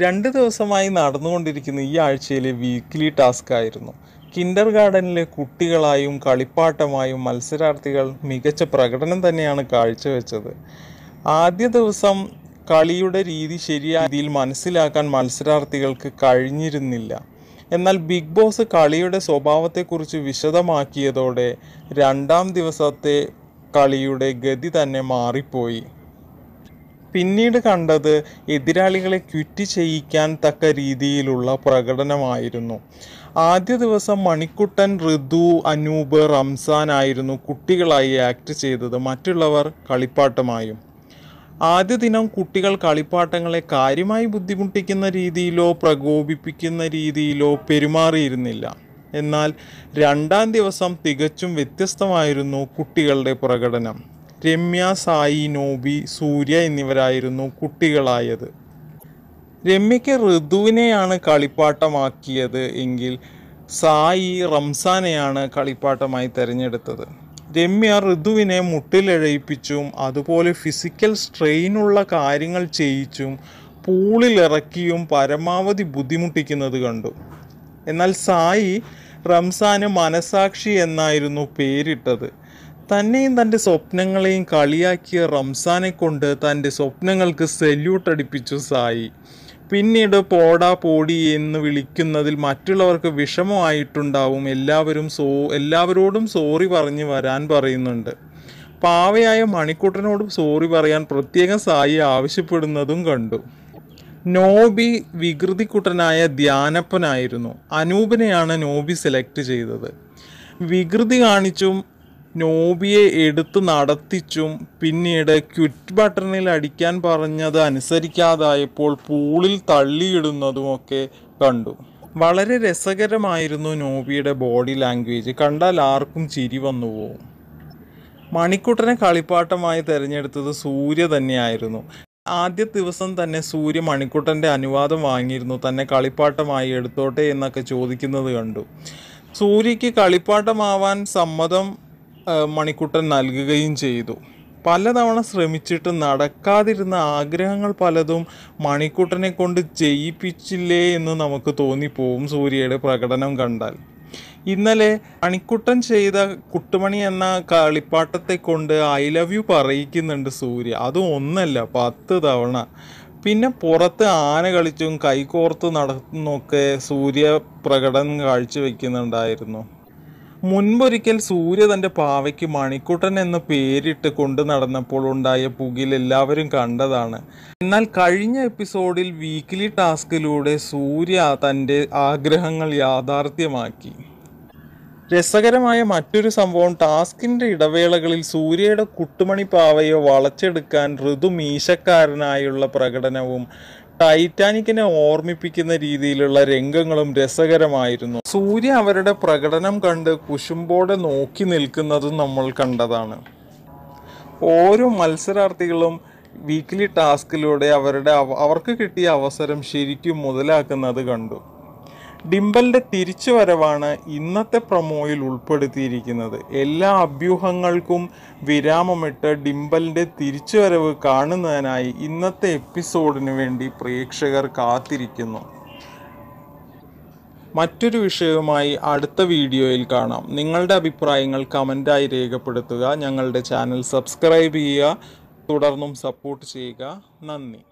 രണ്ട് ദിവസമായി നടന്നുകൊണ്ടിരിക്കുന്ന ഈ ആഴ്ചയിലെ വീക്ക്ലി ടാസ്ക് ആയിരുന്നു കിൻഡർ ഗാർഡനിലെ കുട്ടികളായും കളിപ്പാട്ടമായും മത്സരാർത്ഥികൾ മികച്ച പ്രകടനം തന്നെയാണ് കാഴ്ചവെച്ചത് ആദ്യ ദിവസം കളിയുടെ രീതി ശരിയായ രീതിയിൽ മനസ്സിലാക്കാൻ മത്സരാർത്ഥികൾക്ക് കഴിഞ്ഞിരുന്നില്ല എന്നാൽ ബിഗ് ബോസ് കളിയുടെ സ്വഭാവത്തെക്കുറിച്ച് വിശദമാക്കിയതോടെ രണ്ടാം ദിവസത്തെ കളിയുടെ ഗതി തന്നെ മാറിപ്പോയി പിന്നീട് കണ്ടത് എതിരാളികളെ ക്വിറ്റ് ചെയ്യിക്കാൻ തക്ക രീതിയിലുള്ള പ്രകടനമായിരുന്നു ആദ്യ ദിവസം മണിക്കുട്ടൻ ഋതു അനൂപ് റംസാൻ ആയിരുന്നു കുട്ടികളായി ആക്ട് ചെയ്തത് മറ്റുള്ളവർ കളിപ്പാട്ടമായും ആദ്യ ദിനം കുട്ടികൾ കളിപ്പാട്ടങ്ങളെ കാര്യമായി ബുദ്ധിമുട്ടിക്കുന്ന രീതിയിലോ പ്രകോപിപ്പിക്കുന്ന രീതിയിലോ പെരുമാറിയിരുന്നില്ല എന്നാൽ രണ്ടാം ദിവസം തികച്ചും വ്യത്യസ്തമായിരുന്നു കുട്ടികളുടെ പ്രകടനം രമ്യ സായി നോബി സൂര്യ എന്നിവരായിരുന്നു കുട്ടികളായത് രമ്യയ്ക്ക് ഋതുവിനെയാണ് കളിപ്പാട്ടമാക്കിയത് എങ്കിൽ സായി റംസാനെയാണ് കളിപ്പാട്ടമായി തിരഞ്ഞെടുത്തത് രമ്യ ഋതുവിനെ മുട്ടിലെഴയിപ്പിച്ചും അതുപോലെ ഫിസിക്കൽ സ്ട്രെയിനുള്ള കാര്യങ്ങൾ ചെയ്യിച്ചും പൂളിലിറക്കിയും പരമാവധി ബുദ്ധിമുട്ടിക്കുന്നത് കണ്ടു എന്നാൽ സായി റംസാന് മനസാക്ഷി എന്നായിരുന്നു പേരിട്ടത് തന്നെയും തൻ്റെ സ്വപ്നങ്ങളെയും കളിയാക്കിയ റംസാനെ കൊണ്ട് തൻ്റെ സ്വപ്നങ്ങൾക്ക് സെല്യൂട്ട് അടിപ്പിച്ചു സായി പിന്നീട് പോടാ പോടി എന്ന് വിളിക്കുന്നതിൽ മറ്റുള്ളവർക്ക് വിഷമമായിട്ടുണ്ടാവും എല്ലാവരും സോ എല്ലാവരോടും സോറി പറഞ്ഞ് വരാൻ പറയുന്നുണ്ട് പാവയായ മണിക്കൂട്ടനോടും സോറി പറയാൻ പ്രത്യേകം സായി ആവശ്യപ്പെടുന്നതും കണ്ടു നോബി വികൃതിക്കുട്ടനായ ധ്യാനപ്പനായിരുന്നു അനൂപിനെയാണ് നോബി സെലക്ട് ചെയ്തത് വികൃതി കാണിച്ചും നോബിയെ എടുത്തു നടത്തിച്ചും പിന്നീട് ക്വിറ്റ് ബട്ടണിൽ അടിക്കാൻ പറഞ്ഞത് അനുസരിക്കാതായപ്പോൾ പൂളിൽ തള്ളിയിടുന്നതുമൊക്കെ കണ്ടു വളരെ രസകരമായിരുന്നു നോബിയുടെ ബോഡി ലാംഗ്വേജ് കണ്ടാൽ ആർക്കും ചിരി വന്നു പോവും മണിക്കുട്ടനെ കളിപ്പാട്ടമായി തിരഞ്ഞെടുത്തത് സൂര്യ തന്നെയായിരുന്നു ആദ്യ ദിവസം തന്നെ സൂര്യ മണിക്കുട്ടൻ്റെ അനുവാദം വാങ്ങിയിരുന്നു തന്നെ കളിപ്പാട്ടമായി എടുത്തോട്ടെ എന്നൊക്കെ ചോദിക്കുന്നത് കണ്ടു സൂര്യക്ക് കളിപ്പാട്ടമാവാൻ സമ്മതം മണിക്കുട്ടൻ നൽകുകയും ചെയ്തു പലതവണ ശ്രമിച്ചിട്ട് നടക്കാതിരുന്ന ആഗ്രഹങ്ങൾ പലതും മണിക്കുട്ടനെ കൊണ്ട് ജയിപ്പിച്ചില്ലേ എന്ന് നമുക്ക് തോന്നിപ്പോവും സൂര്യയുടെ പ്രകടനം കണ്ടാൽ ഇന്നലെ മണിക്കുട്ടൻ ചെയ്ത കുട്ടുമണി എന്ന കളിപ്പാട്ടത്തെ കൊണ്ട് ഐ ലവ് യു പറയിക്കുന്നുണ്ട് സൂര്യ അതും ഒന്നല്ല പത്ത് തവണ പിന്നെ പുറത്ത് ആന കളിച്ചും കൈകോർത്ത് നടന്നൊക്കെ സൂര്യ പ്രകടനം കാഴ്ചവെക്കുന്നുണ്ടായിരുന്നു മുൻപൊരിക്കൽ സൂര്യ തന്റെ പാവയ്ക്ക് മണിക്കുട്ടൻ എന്ന പേരിട്ട് കൊണ്ടു നടന്നപ്പോൾ ഉണ്ടായ പുകിൽ എല്ലാവരും കണ്ടതാണ് എന്നാൽ കഴിഞ്ഞ എപ്പിസോഡിൽ വീക്കിലി ടാസ്കിലൂടെ സൂര്യ തന്റെ ആഗ്രഹങ്ങൾ യാഥാർത്ഥ്യമാക്കി രസകരമായ മറ്റൊരു സംഭവം ടാസ്കിൻ്റെ ഇടവേളകളിൽ സൂര്യയുടെ കുട്ടുമണി പാവയോ വളച്ചെടുക്കാൻ ഋതു മീശക്കാരനായുള്ള പ്രകടനവും ടൈറ്റാനിക്കിനെ ഓർമ്മിപ്പിക്കുന്ന രീതിയിലുള്ള രംഗങ്ങളും രസകരമായിരുന്നു സൂര്യ അവരുടെ പ്രകടനം കണ്ട് കുശുമ്പോടെ നോക്കി നിൽക്കുന്നതും നമ്മൾ കണ്ടതാണ് ഓരോ മത്സരാർത്ഥികളും വീക്ക്ലി ടാസ്കിലൂടെ അവരുടെ അവർക്ക് കിട്ടിയ അവസരം ശരിക്കും മുതലാക്കുന്നത് കണ്ടു ഡിംബലിൻ്റെ തിരിച്ചുവരവാണ് ഇന്നത്തെ പ്രൊമോയിൽ ഉൾപ്പെടുത്തിയിരിക്കുന്നത് എല്ലാ അഭ്യൂഹങ്ങൾക്കും വിരാമമിട്ട് ഡിംബലിൻ്റെ തിരിച്ചുവരവ് കാണുന്നതിനായി ഇന്നത്തെ എപ്പിസോഡിന് വേണ്ടി പ്രേക്ഷകർ കാത്തിരിക്കുന്നു മറ്റൊരു വിഷയവുമായി അടുത്ത വീഡിയോയിൽ കാണാം നിങ്ങളുടെ അഭിപ്രായങ്ങൾ കമൻ്റായി രേഖപ്പെടുത്തുക ഞങ്ങളുടെ ചാനൽ സബ്സ്ക്രൈബ് ചെയ്യുക തുടർന്നും സപ്പോർട്ട് ചെയ്യുക നന്ദി